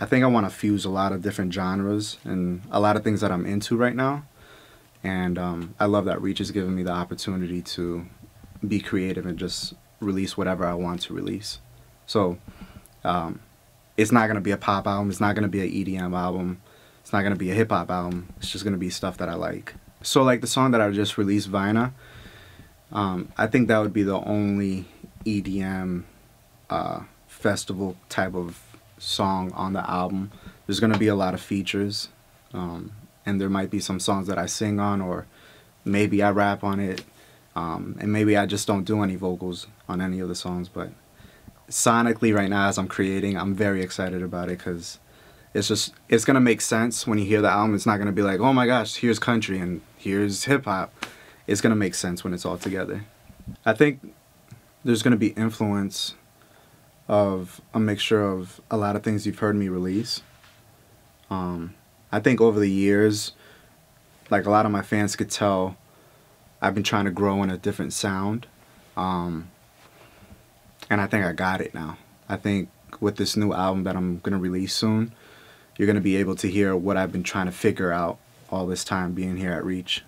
I think I want to fuse a lot of different genres and a lot of things that I'm into right now. And um, I love that Reach has given me the opportunity to be creative and just release whatever I want to release. So um, it's not going to be a pop album. It's not going to be an EDM album. It's not going to be a hip hop album. It's just going to be stuff that I like. So like the song that I just released, Vina, um, I think that would be the only EDM uh, festival type of song on the album. There's going to be a lot of features, um, and there might be some songs that I sing on, or maybe I rap on it, um, and maybe I just don't do any vocals on any of the songs. But sonically, right now, as I'm creating, I'm very excited about it because it's just it's gonna make sense when you hear the album. It's not gonna be like, oh my gosh, here's country and here's hip hop. It's gonna make sense when it's all together. I think there's gonna be influence of a mixture of a lot of things you've heard me release. Um, I think over the years, like a lot of my fans could tell, I've been trying to grow in a different sound. Um, and I think I got it now. I think with this new album that I'm going to release soon, you're going to be able to hear what I've been trying to figure out all this time being here at Reach.